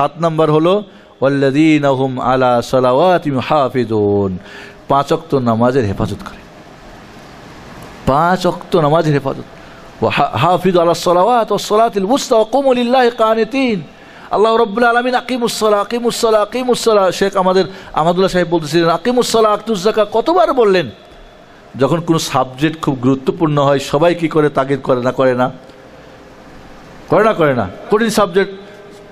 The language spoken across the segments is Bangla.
সাত নম্বর হলো ওল্লাদিন আহম আলা সালাওয়াত হাফিদুন পাঁচ অক্ত নামাজের হেফাজত করে পাঁচ অক্ত নামাজের হেফাজত হাফিদ আল্লাহ সালাওয়াত ও সালাতিল মুস্তা কুমুলিল্লাহ কানেতিন আল্লাহ রব্বুল আলমিন আকিমুসলা আকিমুসলা আকিমুসলা শেখ আমাদের আমাদুল্লাহ সাহেব বলতেছিলেন আকিমুসলা আকিমুজ্জাকা কতবার বললেন যখন কোনো সাবজেক্ট খুব গুরুত্বপূর্ণ হয় সবাই কি করে তাগিদ করে না করে না করে না করে না কঠিন সাবজেক্ট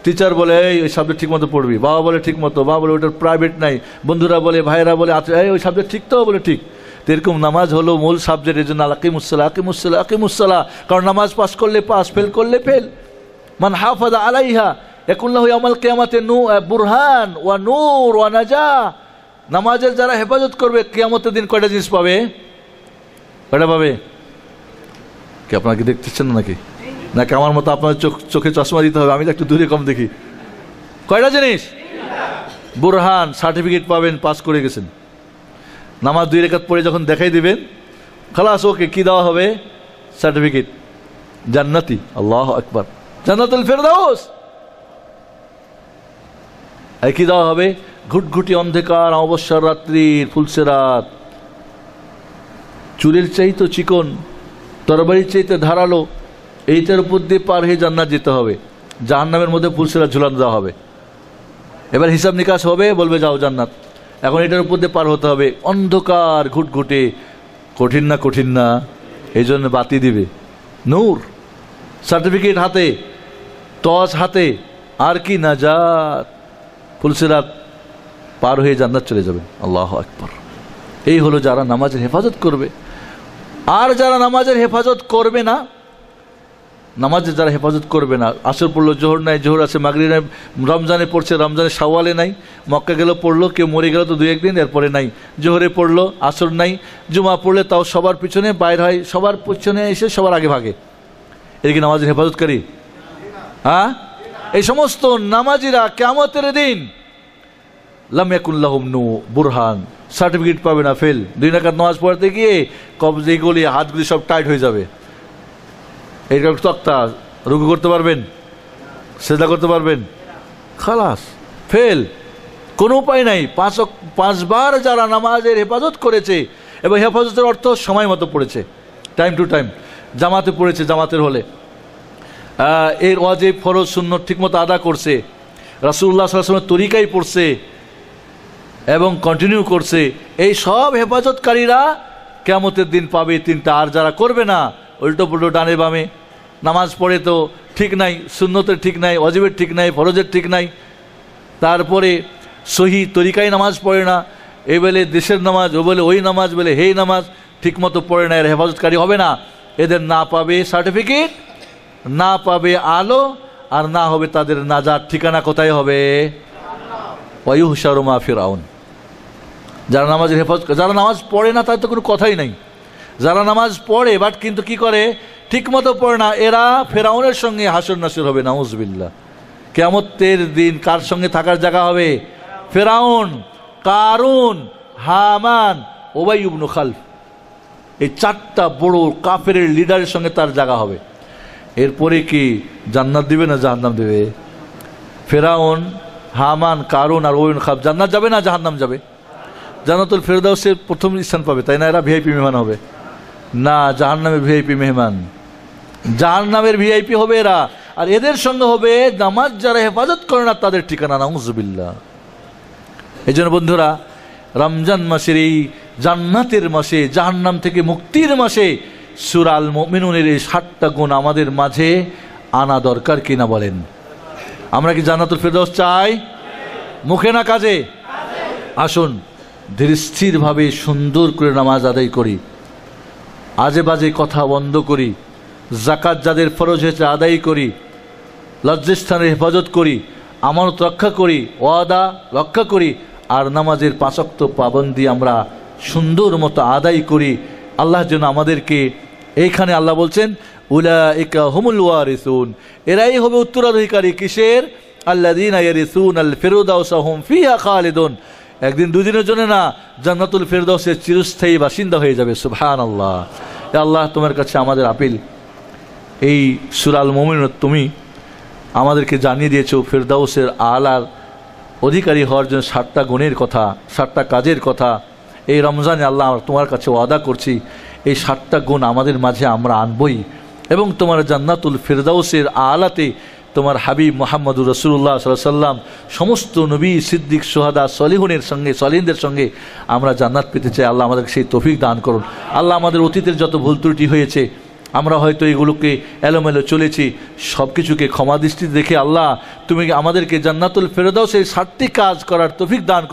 টিচার বলে এই ওই সাবজেক্ট ঠিক মতো পড়বি বাবা বলে ঠিক মতো বাবা বলে ওটার প্রাইভেট নাই বন্ধুরা বলে ভাইরা বলে আচ্ছা, এই ওই সাবজেক্ট ঠিক তো বলে ঠিক এরকম নামাজ হলো মূল সাবজেক্ট এই জন্য মুসাল্লা আকিমুসলা আকিমুসলা কারণ নামাজ পাস করলে পাস ফেল করলে ফেল মান হাফাদা আলাইহা একুল্লাহ আমার কেয়ামাতে নু বুরহান ওয়া নূর ওয়া নাজা নামাজের যারা হেফাজত করবে কেয়ামতের দিন কয়টা জিনিস পাবে কয়টা পাবে কি আপনাকে দেখতেছেন নাকি নাকি আমার মতো আপনার চোখ চোখে চশমা দিতে হবে আমি তো একটু দূরে কম দেখি কয়টা জিনিস বুরহান সার্টিফিকেট পাবেন পাস করে গেছেন নামাজ দুই রেখাত পড়ে যখন দেখাই দিবেন খালাস ওকে কী দেওয়া হবে সার্টিফিকেট জান্নাতি আল্লাহ আকবর জান্নাতুল ফেরদাউস আর কী দেওয়া হবে ঘুটঘুটি অন্ধকার অবসর রাত্রির ফুলসে রাত চুলের চাইতো চিকন তরবারির চাইতে ধারালো এইটার উপর দিয়ে পার হয়ে জান্নাত যেতে হবে জাহান্নামের মধ্যে পুরুষেরা ঝুলানো দেওয়া হবে এবার হিসাব নিকাশ হবে বলবে যাও জান্নাত এখন এটার উপর দিয়ে পার হতে হবে অন্ধকার ঘুটঘুটে কঠিন না কঠিন না এই জন্য বাতি দিবে নূর সার্টিফিকেট হাতে টস হাতে আর কি না যা পুলসিরাত পার হয়ে জান্নাত চলে যাবে আল্লাহ একবার এই হলো যারা নামাজের হেফাজত করবে আর যারা নামাজের হেফাজত করবে না নামাজে যারা হেফাজত করবে না আসর পড়লো জোহর নাই জোহর আছে মাগরি নাই রমজানে পড়ছে রমজানে সাওয়ালে নাই মক্কা গেলো পড়লো কেউ মরে গেল তো দু একদিন এরপরে নাই জোহরে পড়লো আসর নাই জুমা পড়লে তাও সবার পিছনে বাইর হয় সবার পিছনে এসে সবার আগে ভাগে এদিকে নামাজের হেফাজতকারী হ্যাঁ এই সমস্ত নামাজিরা কেমতের দিন লামিয়াকুল্লাহম নু বুরহান সার্টিফিকেট পাবে না ফেল দুই নাকাত নামাজ পড়তে গিয়ে কবজেগুলি হাতগুলি সব টাইট হয়ে যাবে এরকম তক্তা রুগু করতে পারবেন সেদা করতে পারবেন খালাস ফেল কোনো উপায় নাই পাঁচ পাঁচবার যারা নামাজের হেফাজত করেছে এবং হেফাজতের অর্থ সময় মতো পড়েছে টাইম টু টাইম জামাতে পড়েছে জামাতের হলে এর ওয়াজে ফরজ শূন্য ঠিকমতো আদা করছে রাসুল্লাহ সাল্লামের তরিকাই পড়ছে এবং কন্টিনিউ করছে এই সব হেফাজতকারীরা কেমতের দিন পাবে তিনটা আর যারা করবে না উল্টো পুল্টো ডানে বামে নামাজ পড়ে তো ঠিক নাই শূন্যতের ঠিক নাই অজীবের ঠিক নাই ফরজের ঠিক নাই তারপরে সহি তরিকায় নামাজ পড়ে না এ বলে দেশের নামাজ ও বলে ওই নামাজ বলে হেই নামাজ ঠিকমতো পড়ে না এর হেফাজতকারী হবে না এদের না পাবে সার্টিফিকেট না পাবে আলো আর না হবে তাদের নাজার ঠিকানা কোথায় হবে ওয়ুহসারুমা ফিরাউন যারা নামাজের হেফাজত যারা নামাজ পড়ে না তাদের তো কোনো কথাই নাই যারা নামাজ পড়ে বাট কিন্তু কি করে ঠিকমতো পড়ে না এরা ফেরাউনের সঙ্গে হাসর নাসর হবে উজবিল্লা কেমতের দিন কার সঙ্গে থাকার জায়গা হবে ফেরাউন কারুন হামান ওবাই খাল এই চারটা বড় কাফের লিডারের সঙ্গে তার জায়গা হবে এরপরে কি জান্নাত দিবে না জাহান্নাম দেবে ফেরাউন হামান কারুন আর ওবিন খাল জান্নাত যাবে না জাহান্নাম যাবে জান্নাতুল ফেরদাউসের প্রথম স্থান পাবে তাই না এরা ভিআইপি মেহমান হবে না জাহান্নামে ভিআইপি মেহমান যার নামের ভিআইপি হবে এরা আর এদের সঙ্গে হবে নামাজ যারা হেফাজত করে না তাদের ঠিকানা নাউজবিল্লা এই জন্য বন্ধুরা রমজান মাসের এই জান্নাতের মাসে জাহান্নাম থেকে মুক্তির মাসে সুরাল মমিনুনের এই ষাটটা গুণ আমাদের মাঝে আনা দরকার কিনা বলেন আমরা কি জান্নাতুল ফেরদৌস চাই মুখে না কাজে আসুন ধীরস্থিরভাবে সুন্দর করে নামাজ আদায় করি আজে বাজে কথা বন্ধ করি জাকাত যাদের ফরজ হয়েছে আদায় করি লজ্জিস্থানের হেফাজত করি আমানত রক্ষা করি ওয়াদা রক্ষা করি আর নামাজের পাঁচক্ত পাবন্দি আমরা সুন্দর মতো আদায় করি আল্লাহ যেন আমাদেরকে এইখানে আল্লাহ বলছেন উলা ইকা হুমুল ওয়ারিসুন এরাই হবে উত্তরাধিকারী কিসের আল্লা দিন আয়ারিসুন আল ফেরোদাউসা হুম ফিয়া খালিদুন একদিন দুদিনের জন্য না জান্নাতুল ফেরদাউসের চিরস্থায়ী বাসিন্দা হয়ে যাবে সুবহান আল্লাহ আল্লাহ তোমার কাছে আমাদের আপিল এই সুরাল মোমিন তুমি আমাদেরকে জানিয়ে দিয়েছ ফেরদাউসের আলার অধিকারী হওয়ার জন্য সাতটা গুণের কথা সাতটা কাজের কথা এই রমজানে আল্লাহ তোমার কাছে ওয়াদা করছি এই সাতটা গুণ আমাদের মাঝে আমরা আনবই এবং তোমার জান্নাতুল ফেরদাউসের আলাতে তোমার হাবিব মোহাম্মদুর রসুল্লাহ সাল্লাম সমস্ত নবী সিদ্দিক সোহাদা সলিহুনের সঙ্গে সলিনদের সঙ্গে আমরা জান্নাত পেতে চাই আল্লাহ আমাদের সেই তফিক দান করুন আল্লাহ আমাদের অতীতের যত ভুল ত্রুটি হয়েছে আমরা হয়তো এগুলোকে এলোমেলো চলেছি সব কিছুকে ক্ষমা দৃষ্টি দেখে আল্লাহ তুমি আমাদেরকে জান্নাতুল ফেরদাও সেই সাতটি কাজ করার তফিক দান